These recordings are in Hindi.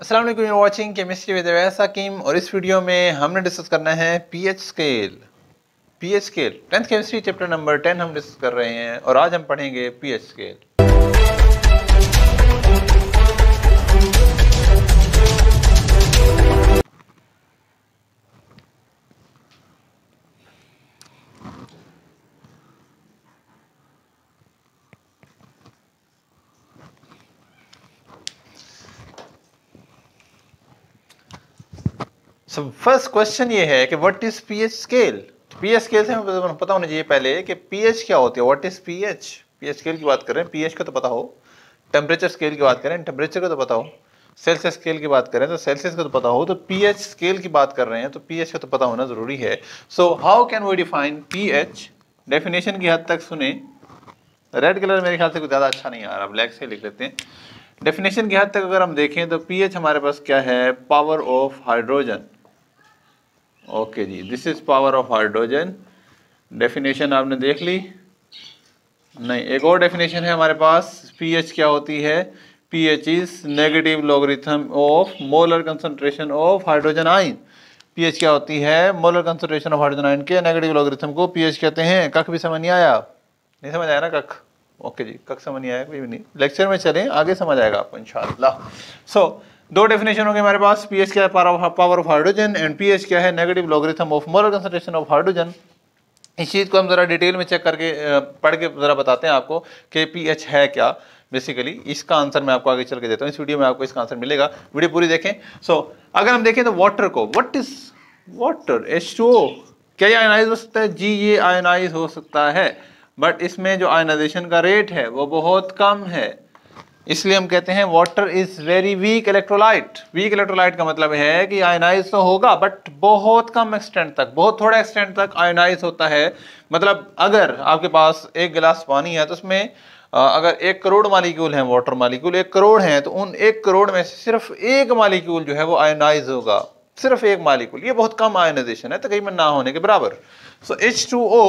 Aslam you're watching chemistry with Wais Hakeem और इस वीडियो में हमने डिस्कस करना है pH scale pH scale tenth chemistry chapter number ten हम डिस्कस कर रहे हैं और आज हम पढ़ेंगे pH scale so first question ये है कि what is pH scale pH scale से हमें पता होना चाहिए पहले कि पीएच क्या होती है what is pH pH scale की बात कर रहे हैं पीएच का तो पता हो टेम्परेचर स्केल की बात करें टेम्परेचर का तो पता हो सेल्सियस स्केल की बात करें तो सेल्सियस का तो पता हो तो पीएच स्केल की बात कर रहे हैं तो पीएच का तो पता होना ज़रूरी है so how can we define pH definition की हद तक सुने रेड कलर मेरे ख्याल से कुछ ज़्यादा अच्छा नहीं आ रहा ब्लैक से लिख लेते हैं डेफिनेशन की हद तक अगर हम देखें तो पीएच हमारे पास क्या है पावर ऑफ हाइड्रोजन ओके जी this is power of hydrogen definition आपने देख ली नहीं एक और डेफिनेशन है हमारे पास पीएच क्या होती है pH is negative logarithm of molar concentration of hydrogen ion pH क्या होती है मोलर कंसनट्रेशन ऑफ हाइड्रोजन आइन के नेगेटिव लॉगरिथम को पीएच कहते हैं कख भी समझ नहीं आया नहीं समझ आया ना कख ओके जी कख समझ नहीं आया कोई भी नहीं लेक्चर में चलें आगे समझ आएगा आपको इन सो दो डेफिनेशन हो गए हमारे पास पी एच क्या है power of hydrogen and p H क्या है negative logarithm of molar concentration of hydrogen इस चीज़ को हम ज़रा डिटेल में चेक करके पढ़ के ज़रा बताते हैं आपको कि पी एच है क्या बेसिकली इसका आंसर मैं आपको आगे चल के देता हूँ इस वीडियो में आपको इसका आंसर मिलेगा वीडियो पूरी देखें सो so, अगर हम देखें तो वाटर को what is water H two क्या ये आयनाइज हो सकता है जी ये आयनाइज हो सकता है बट इसमें जो आयनाइजेशन का रेट है वो बहुत कम है इसलिए हम कहते हैं water is very weak electrolyte weak electrolyte का मतलब है कि आयोनाइज तो होगा बट बहुत कम एक्सटेंट तक बहुत थोड़ा एक्सटेंट तक आयोनाइज होता है मतलब अगर आपके पास एक गिलास पानी है तो उसमें अगर एक करोड़ मालिक्यूल हैं वाटर मालिक्यूल एक करोड़ हैं तो उन एक करोड़ में से सिर्फ एक मालिक्यूल जो है वो आयोनाइज होगा सिर्फ एक मालिक्यूल ये बहुत कम आयोनाइजेशन है तकरीबन ना होने के बराबर सो एच टू ओ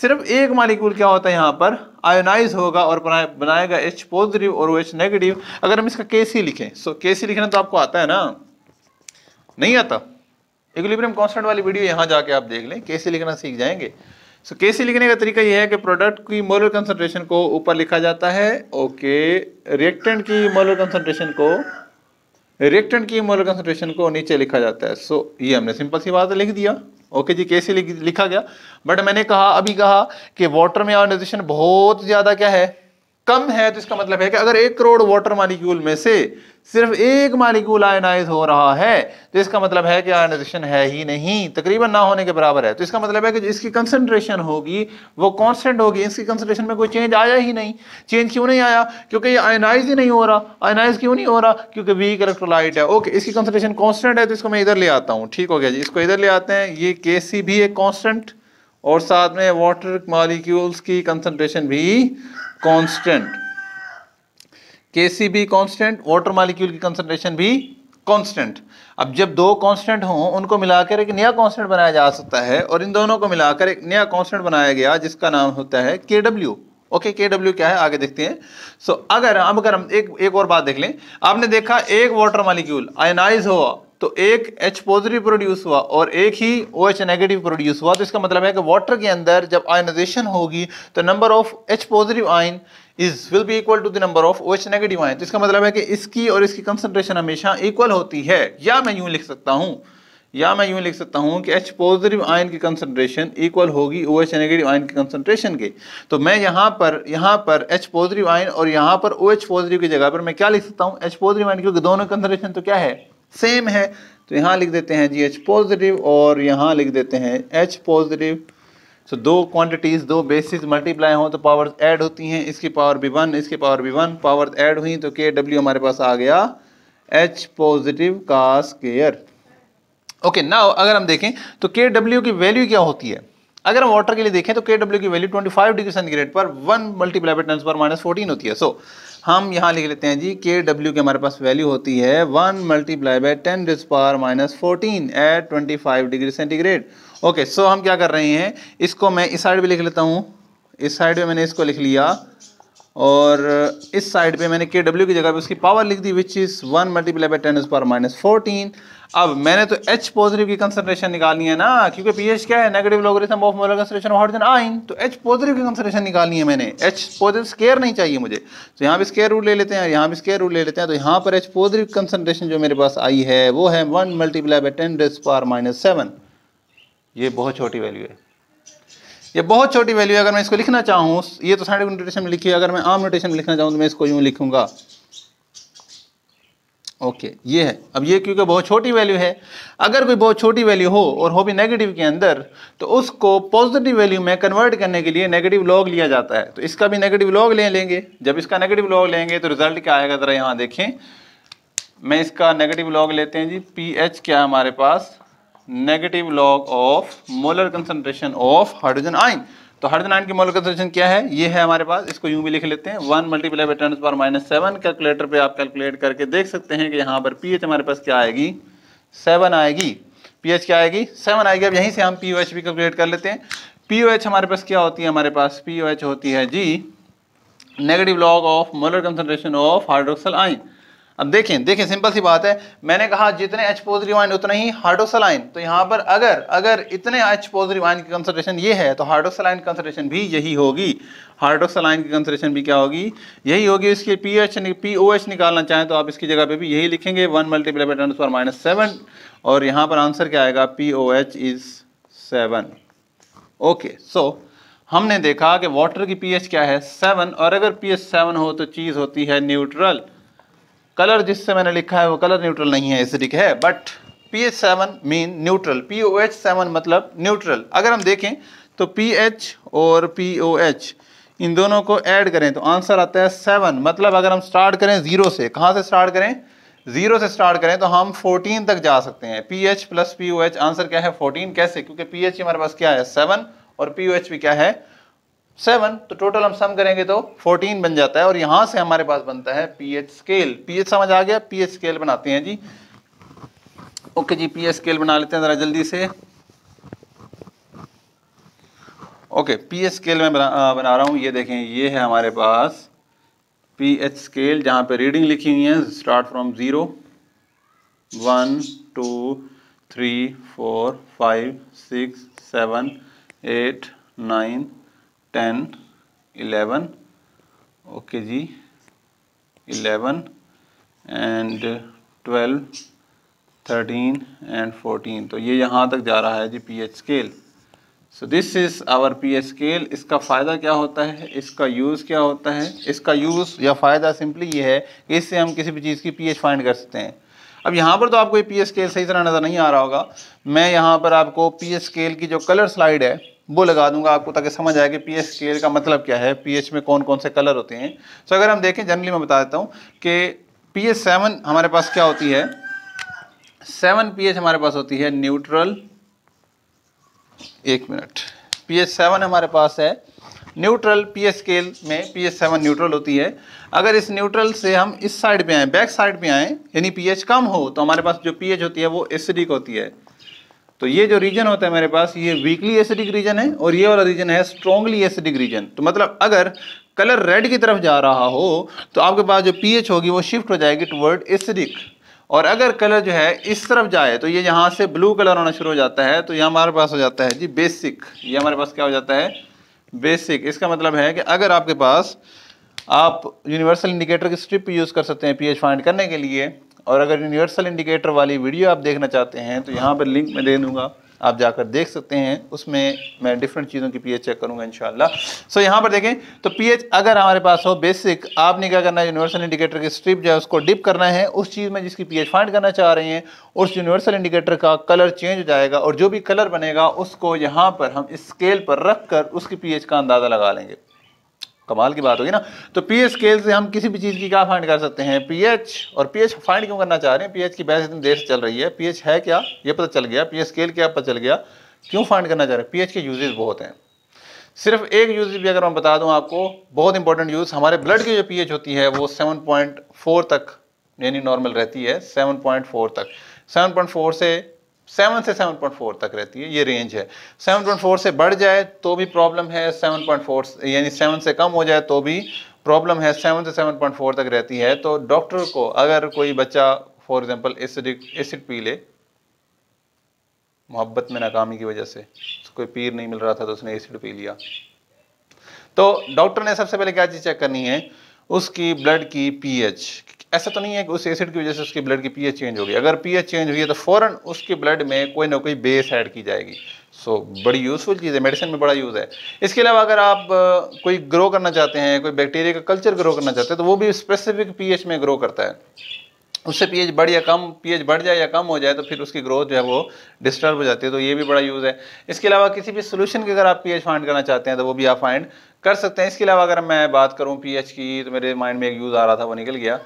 सिर्फ एक मालिक्यूल क्या होता है यहाँ पर आयोनाइज होगा और बनाएगा एच पॉजिटिव और वो एच नेगेटिव अगर हम इसका केसी लिखें सो केसी लिखना तो आपको आता है ना नहीं आता इक्विलिब्रियम कांस्टेंट वाली वीडियो यहाँ जाके आप देख लें केसी लिखना सीख जाएंगे सो so, के लिखने का तरीका यह है कि प्रोडक्ट की मोलर कंसनट्रेशन को ऊपर लिखा जाता है ओके okay, रिएक्टेंट की मोलर कंसनट्रेशन को रिएक्टेंट की मोलर कंसनट्रेशन को नीचे लिखा जाता है सो so, ये हमने सिंपल सी बात लिख दिया ओके जी कैसे लिखा गया बट मैंने कहा अभी कहा कि वाटर में आयोनाइजेशन बहुत ज़्यादा क्या है कम है तो इसका मतलब है कि अगर एक करोड़ वाटर मालिक्यूल में से सिर्फ एक मालिक्यूल आयनाइज हो रहा है तो इसका मतलब है कि आयनाइजेशन है ही नहीं तकरीबन ना होने के बराबर है तो इसका मतलब है कि इसकी कंसनट्रेशन होगी वो कांस्टेंट होगी इसकी कंसंट्रेशन में कोई चेंज आया ही नहीं चेंज क्यों नहीं आया क्योंकि ये आयनाइज ही नहीं हो रहा आयनाइज क्यों नहीं हो रहा क्योंकि वीक इलेक्ट्रोलाइट है ओके इसकी कंसनट्रेशन कॉन्स्टेंट है तो इसको मैं इधर ले आता हूँ ठीक हो गया जी इसको इधर ले आते हैं ये के भी एक कॉन्स्टेंट और साथ में वाटर मालिक्यूल्स की कंसंट्रेशन भी कांस्टेंट के सी भी कॉन्स्टेंट वाटर मालिक्यूल की कंसंट्रेशन भी कांस्टेंट अब जब दो कांस्टेंट हों उनको मिलाकर एक नया कांस्टेंट बनाया जा सकता है और इन दोनों को मिलाकर एक नया कांस्टेंट बनाया गया जिसका नाम होता है के डब्ल्यू ओके के डब्ल्यू क्या है आगे देखते हैं सो so, अगर हम अगर हम एक एक और बात देख लें आपने देखा एक वाटर मालिक्यूल आयनाइज हुआ तो एक H पॉजिटिव प्रोड्यूस हुआ और एक ही ओ OH नेगेटिव प्रोड्यूस हुआ तो इसका मतलब है कि वाटर के अंदर जब आयनाइजेशन होगी तो number of H positive ion is will be equal to the number of O H negative ion तो इसका मतलब है कि इसकी और इसकी कंसनट्रेशन हमेशा इक्वल होती है या मैं यूं लिख सकता हूँ या मैं यूं लिख सकता हूँ कि H पॉजिटिव आयन की कंसनट्रेशन इक्वल होगी ओ OH नेगेटिव आयन की कंसनट्रेशन के तो मैं यहाँ पर यहाँ पर H पॉजिटिव आयन और यहाँ पर ओ OH पॉजिटिव की जगह पर मैं क्या लिख सकता हूँ H पॉजिटिव आयन क्योंकि दोनों कंसंट्रेशन तो क्या है सेम है तो यहाँ लिख देते हैं जी एच पॉजिटिव और यहाँ लिख देते हैं एच पॉजिटिव सो दो क्वांटिटीज़ दो बेसिस मल्टीप्लाई हों तो पावर्स ऐड होती हैं इसकी पावर भी वन इसकी पावर भी वन पावर ऐड हुई तो के डब्ल्यू हमारे पास आ गया एच पॉजिटिव का स्केयर ओके ना अगर हम देखें तो के डब्ल्यू की वैल्यू क्या होती है अगर हम वाटर के लिए देखें तो के डब्ल्यू की वैल्यू 25 डिग्री सेंटीग्रेड पर वन मल्टीप्लाई बाई टेंस पर माइनस फोर्टीन होती है सो so, हम यहाँ लिख लेते हैं जी के डब्ल्यू की हमारे पास वैल्यू होती है one multiply by ten this power minus fourteen at twenty five degree centigrade okay so हम क्या कर रहे हैं इसको मैं इस साइड भी लिख लेता हूँ इस साइड में मैंने इसको लिख लिया और इस साइड पे मैंने के डब्ल्यू की जगह पे उसकी पावर लिख दी which is one multiply by ten power minus fourteen अब मैंने तो एच पॉजिटिव की कंसनट्रेशन निकालनी है ना क्योंकि पी एच क्या है negative logarithm of molar concentration of hydrogen ion तो एच पॉजिटिव की कंसनट्रेशन निकालनी है मैंने एच पॉजिटिव स्केयर नहीं चाहिए मुझे तो यहाँ भी स्केयर रूट ले लेते हैं यहाँ भी स्केयर रूट ले लेते हैं तो यहाँ पर एच पॉजिटिव कंसनट्रेशन जो मेरे पास आई है वो है one multiply by ten power minus seven ये बहुत छोटी वैल्यू है ये बहुत छोटी वैल्यू है अगर मैं इसको लिखना चाहूँ ये तो साइड नोटेशन में लिखी है अगर मैं आम नोटेशन में लिखना चाहूँ तो मैं इसको यूँ लिखूंगा ओके okay, ये है अब ये क्योंकि बहुत छोटी वैल्यू है अगर कोई बहुत छोटी वैल्यू हो और हो भी नेगेटिव के अंदर तो उसको पॉजिटिव वैल्यू में कन्वर्ट करने के लिए नेगेटिव लॉग लिया जाता है तो इसका भी नेगेटिव लॉग ले लेंगे जब इसका नेगेटिव लॉग लेंगे तो रिजल्ट क्या आएगा ज़रा यहाँ देखें मैं इसका नेगेटिव लॉग लेते हैं जी पी एच क्या है हमारे पास negative log of molar concentration of hydrogen ion तो हाइड्रोजन आइन की मोलर कंसेंट्रेशन क्या है ये है हमारे पास इसको यूं भी लिख लेते हैं one multiply by ten power minus seven calculator पे आप कैलकुलेट करके देख सकते हैं कि यहाँ पर एच हमारे पास क्या आएगी सेवन आएगी एच क्या आएगी सेवन आएगी अब यहीं से हम पी ओ एच भी कैलकुलेट कर लेते हैं पी ओ एच हमारे पास क्या होती है हमारे पास पी ओ एच होती है जी negative log of molar concentration of hydroxyl ion अब देखें देखें सिंपल सी बात है मैंने कहा जितने एच पॉजिटिव आइन उतना ही हार्डोसलाइन तो यहाँ पर अगर अगर इतने एच पॉजिटिव आइन की कंसनट्रेशन ये है तो हार्डोसलाइन कंसनट्रेशन भी यही होगी हार्डोसलाइन की कंसनट्रेशन भी क्या होगी यही होगी इसके p H p O H निकालना चाहें तो आप इसकी जगह पे भी यही लिखेंगे वन मल्टीप्लाई बाई टेन पर माइनस सेवन और यहाँ पर आंसर क्या आएगा p O H is seven okay so हमने देखा कि वाटर की पीएच क्या है सेवन और अगर पीएच सेवन हो तो चीज़ होती है न्यूट्रल कलर जिससे मैंने लिखा है वो कलर न्यूट्रल नहीं है एसिडिक है but p H seven mean neutral p O H seven मतलब न्यूट्रल अगर हम देखें तो पी एच और पी ओ एच इन दोनों को ऐड करें तो आंसर आता है सेवन मतलब अगर हम स्टार्ट करें ज़ीरो से कहाँ से स्टार्ट करें ज़ीरो से स्टार्ट करें तो हम फोर्टीन तक जा सकते हैं p H plus p O H answer क्या है फोर्टीन कैसे क्योंकि पी एच हमारे पास क्या है सेवन और पी ओ एच भी क्या है सेवन तो टोटल हम सम करेंगे तो फोर्टीन बन जाता है और यहां से हमारे पास बनता है पीएच स्केल पीएच समझ आ गया पीएच स्केल बनाते हैं जी ओके जी पीएच स्केल बना लेते हैं ज़रा जल्दी से ओके पीएच स्केल में बना, बना रहा हूं ये देखें ये है हमारे पास पी एच स्केल जहां पे रीडिंग लिखी हुई है start from zero one two three four five six seven eight nine ten eleven okay जी eleven and twelve thirteen and fourteen तो ये यहाँ तक जा रहा है जी p H scale so this is our p H scale इसका फ़ायदा क्या होता है इसका यूज़ क्या होता है इसका यूज़ या फ़ायदा सिंपली ये है कि इससे हम किसी भी चीज़ की पी एच फाइंड कर सकते हैं अब यहाँ पर तो आपको ये पी एच स्केल सही तरह नज़र नहीं आ रहा होगा मैं यहाँ पर आपको पी एच स्केल की जो कलर स्लाइड है वो लगा दूंगा आपको ताकि समझ आए कि पी एच स्केल का मतलब क्या है पी एच में कौन कौन से कलर होते हैं सो अगर हम देखें जनरली मैं बता देता हूँ कि पी एच सेवन हमारे पास क्या होती है सेवन पी एच हमारे पास होती है न्यूट्रल एक मिनट पी एच सेवन हमारे पास है न्यूट्रल पी एच स्केल में पी एच सेवन न्यूट्रल होती है अगर इस न्यूट्रल से हम इस साइड पे आएँ बैक साइड पे आएँ यानी पी एच कम हो तो हमारे पास जो पी एच होती है वो एसिडिक होती है तो ये जो रीजन होता है मेरे पास ये वीकली एसिडिक रीजन है और ये वाला रीजन है स्ट्रॉन्गली एसिडिक रीजन तो मतलब अगर कलर रेड की तरफ जा रहा हो तो आपके पास जो पीएच होगी वो शिफ्ट हो जाएगी टुवर्ड एसिडिक और अगर कलर जो है इस तरफ जाए तो ये यहाँ से ब्लू कलर होना शुरू हो जाता है तो ये हमारे पास हो जाता है जी बेसिक ये हमारे पास क्या हो जाता है बेसिक इसका मतलब है कि अगर आपके पास आप यूनिवर्सल इंडिकेटर की स्ट्रिप यूज़ कर सकते हैं पीएच फाइंड करने के लिए और अगर यूनिवर्सल इंडिकेटर वाली वीडियो आप देखना चाहते हैं तो यहाँ पर लिंक मैं दे दूँगा आप जाकर देख सकते हैं उसमें मैं डिफरेंट चीज़ों की पीएच चेक करूंगा इनशाला सो so, यहाँ पर देखें तो पीएच अगर हमारे पास हो बेसिक आपने क्या करना है यूनिवर्सल इंडिकेटर की स्ट्रिप जो है उसको डिप करना है उस चीज़ में जिसकी पीएच फाइंड करना चाह रहे हैं उस यूनिवर्सल इंडिकेटर का कलर चेंज हो जाएगा और जो भी कलर बनेगा उसको यहाँ पर हम स्केल पर रख कर उसकी पी का अंदाज़ा लगा लेंगे कमाल की बात होगी ना तो एच स्केल से हम किसी भी चीज़ की क्या फाइंड कर सकते हैं एच और एच फाइंड क्यों करना चाह रहे हैं एच की बहस इतनी देर से चल रही है एच है क्या ये पता चल गया एच स्केल क्या पता चल गया क्यों फाइंड करना चाह रहे हैं एच के यूजेज बहुत हैं सिर्फ एक यूज भी अगर मैं बता दूं आपको बहुत इंपॉर्टेंट यूज़ हमारे ब्लड की जो पीएच होती है वो 7.4 तक यानी नॉर्मल रहती है 7.4 तक 7.4 से सेवन से सेवन पॉइंट फोर तक रहती है ये रेंज है सेवन पॉइंट फोर से बढ़ जाए तो भी प्रॉब्लम है सेवन पॉइंट फोर यानी सेवन से कम हो जाए तो भी प्रॉब्लम है सेवन से सेवन पॉइंट फोर तक रहती है तो डॉक्टर को अगर कोई बच्चा फॉर एग्जाम्पल एसिडिक एसिड पी ले मोहब्बत में नाकामी की वजह से तो कोई पीर नहीं मिल रहा था तो उसने एसिड पी लिया तो डॉक्टर ने सबसे पहले क्या चीज़ चेक करनी है उसकी ब्लड की पीएच ऐसा तो नहीं है कि उस एसिड की वजह से उसकी ब्लड की पीएच चेंज होगी अगर पीएच चेंज हुई है तो फ़ौरन उसके ब्लड में कोई ना कोई बेस ऐड की जाएगी सो so, बड़ी यूज़फुल चीज़ है मेडिसिन में बड़ा यूज़ है इसके अलावा अगर आप कोई ग्रो करना चाहते हैं कोई बैक्टीरिया का कल्चर ग्रो करना चाहते हैं तो वो भी स्पेसिफिक पी में ग्रो करता है उससे पीएच बढ़ या कम पीएच बढ़ जाए या कम हो जाए तो फिर उसकी ग्रोथ जो है वो डिस्टर्ब हो जाती है तो ये भी बड़ा यूज़ है इसके अलावा किसी भी सोल्यूशन की अगर आप पीएच फाइंड करना चाहते हैं तो वो भी आप फाइंड कर सकते हैं इसके अलावा अगर मैं बात करूँ पीएच की तो मेरे माइंड में एक यूज़ आ रहा था वो निकल गया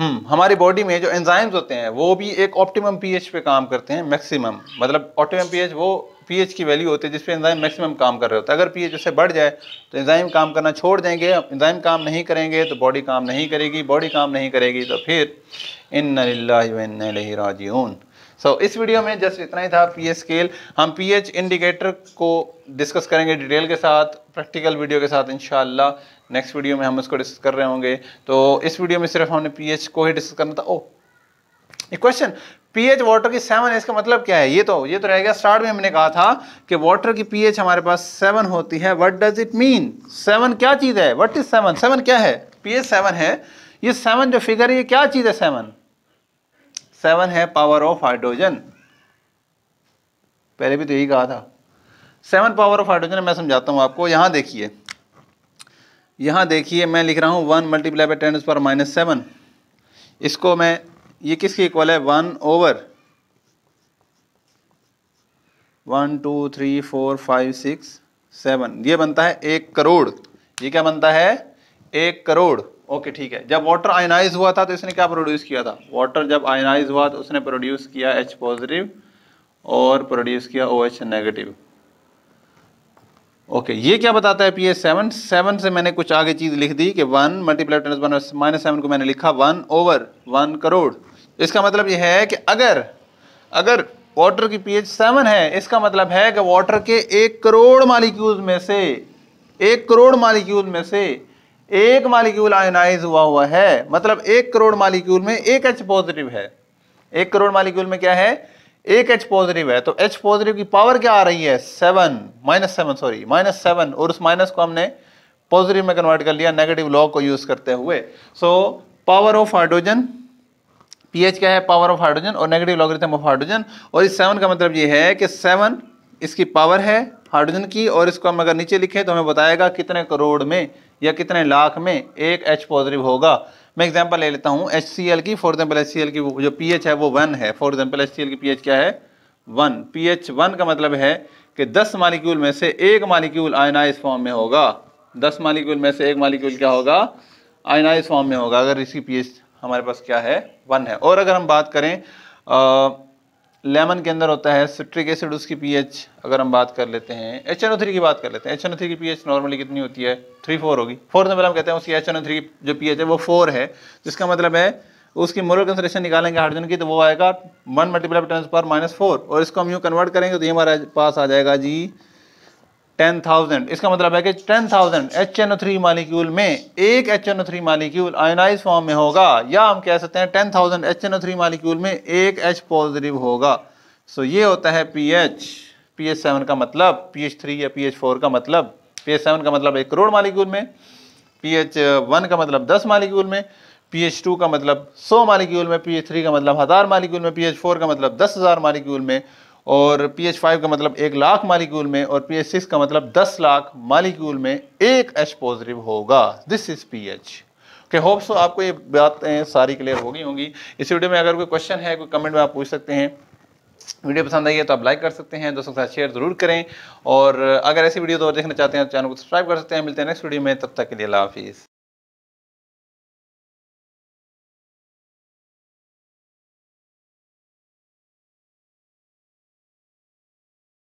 हम्म, हमारी बॉडी में जो एंजाइम्स होते हैं वो भी एक ऑप्टिमम पीएच पे काम करते हैं मैक्सिमम मतलब ऑप्टिमम पीएच वो पीएच की वैल्यू होती है जिस पे एंजाइम मैक्सिमम काम कर रहे होते हैं अगर पीएच उससे बढ़ जाए तो एंजाइम काम करना छोड़ देंगे एंजाइम काम नहीं करेंगे तो बॉडी काम नहीं करेगी बॉडी काम नहीं करेगी तो फिर इन राजीन सो so, इस वीडियो में जस्ट इतना ही था पी स्केल हम पी एच इंडिकेटर को डिस्कस करेंगे डिटेल के साथ प्रैक्टिकल वीडियो के साथ इन नेक्स्ट वीडियो में हम उसको डिस्कस कर रहे होंगे तो इस वीडियो में सिर्फ हमने पी को ही डिस्कस करना था ओ oh, एक क्वेश्चन पीएच वाटर की सेवन है इसका मतलब क्या है ये तो ये तो रह गया स्टार्ट में हमने कहा था कि वाटर की पीएच हमारे पास सेवन होती है what does it mean seven क्या चीज़ है व्हाट इज सेवन सेवन क्या है पीएच सेवन है ये सेवन जो फिगर है ये क्या चीज़ है सेवन सेवन है पावर ऑफ हाइड्रोजन पहले भी तो यही कहा था सेवन पावर ऑफ हाइड्रोजन मैं समझाता हूँ आपको यहाँ देखिए यहाँ देखिए मैं लिख रहा हूँ वन मल्टीप्लाई बाई टेन पर माइनस सेवन इसको मैं ये किसके इक्वल है one over one two three four five six seven ये बनता है एक करोड़ ये क्या बनता है एक करोड़ ओके ठीक है जब वाटर आयनाइज हुआ था तो इसने क्या प्रोड्यूस किया था वाटर जब आयनाइज हुआ तो उसने प्रोड्यूस किया एच पॉजिटिव और प्रोड्यूस किया ओ एच नेगेटिव ओके ये क्या बताता है पी एच सेवन सेवन से मैंने कुछ आगे चीज़ लिख दी कि वन मल्टीप्लाई माइनस सेवन को मैंने लिखा वन ओवर वन करोड़ इसका मतलब यह है कि अगर अगर वाटर की पीएच सेवन है इसका मतलब है कि वाटर के एक करोड़ मालिक्यूल में से एक करोड़ मालिक्यूल में से एक मालिक्यूल आयोनाइज हुआ हुआ है मतलब एक करोड़ मालिक्यूल में एक एच पॉजिटिव है एक करोड़ मालिक्यूल में क्या है एक एच पॉजिटिव है तो एच पॉजिटिव की पावर क्या आ रही है seven minus seven sorry minus seven और उस माइनस को हमने पॉजिटिव में कन्वर्ट कर लिया नेगेटिव लॉ को यूज करते हुए so power of hydrogen pH क्या है पावर ऑफ हाइड्रोजन और नेगेटिव लॉगरिथम ऑफ हाइड्रोजन और इस सेवन का मतलब ये है कि सेवन इसकी पावर है हाइड्रोजन की और इसको हम अगर नीचे लिखें तो हमें बताएगा कितने करोड़ में या कितने लाख में एक एच पॉजिटिव होगा मैं एग्जांपल ले लेता हूँ एच की फॉर एग्जाम्पल एच की जो पी है वो वन है फॉर एग्जाम्पल एच की पी क्या है वन पी एच वन का मतलब है कि दस मालिक्यूल में से एक मालिक्यूल आयनाइज फॉर्म में होगा दस मालिक्यूल में से एक मालिक्यूल क्या होगा आयनाइज फॉर्म में होगा अगर इसकी पी एच हमारे पास क्या है वन है और अगर हम बात करें लेमन के अंदर होता है सिट्रिक एसिड उसकी पीएच अगर हम बात कर लेते हैं एच एन ओ थ्री की बात कर लेते हैं एच एन ओ थ्री की पीएच नॉर्मली कितनी होती है थ्री फोर होगी फोर नंबर हम कहते हैं उसकी एच एन ओ थ्री जो पीएच है वो फोर है जिसका मतलब है उसकी मोरल कंसेंट्रेशन निकालेंगे हाइड्रोजन की तो वो आएगा वन मल्टीप्लाई टन पर माइनस फोर और इसको हम यूँ कन्वर्ट करेंगे तो ये हमारे पास आ जाएगा जी टेन थाउजेंड इसका मतलब है कि ten thousand H N O three molecule में एक H N O three molecule ionise form में होगा या हम कह सकते हैं ten thousand H N O three molecule में एक एच पॉजिटिव होगा सो so, ये होता है p H p H seven का मतलब पी एच थ्री या पी एच फोर का मतलब पी एच सेवन का मतलब एक करोड़ मालिक्यूल में पी एच वन का मतलब दस मालिक्यूल में पी एच टू का मतलब सौ मालिक्यूल में पी एच थ्री का मतलब हज़ार मालिक्यूल में पी एच फोर का मतलब दस हज़ार मालिक्यूल में और पी एच फाइव का मतलब एक लाख मालिक्यूल में और पी एच सिक्स का मतलब दस लाख मालिक्यूल में एक एच पॉजिटिव होगा दिस इज़ पी एच के होप्स आपको ये बातें सारी क्लियर हो गई होंगी इस वीडियो में अगर कोई क्वेश्चन है कोई कमेंट में आप पूछ सकते हैं वीडियो पसंद आई है तो आप लाइक कर सकते हैं दोस्तों के साथ शेयर ज़रूर करें और अगर ऐसी वीडियो तो देखना चाहते हैं तो चैनल को सब्सक्राइब कर सकते हैं मिलते हैं नेक्स्ट वीडियो में तब तक के लिए हाफिज़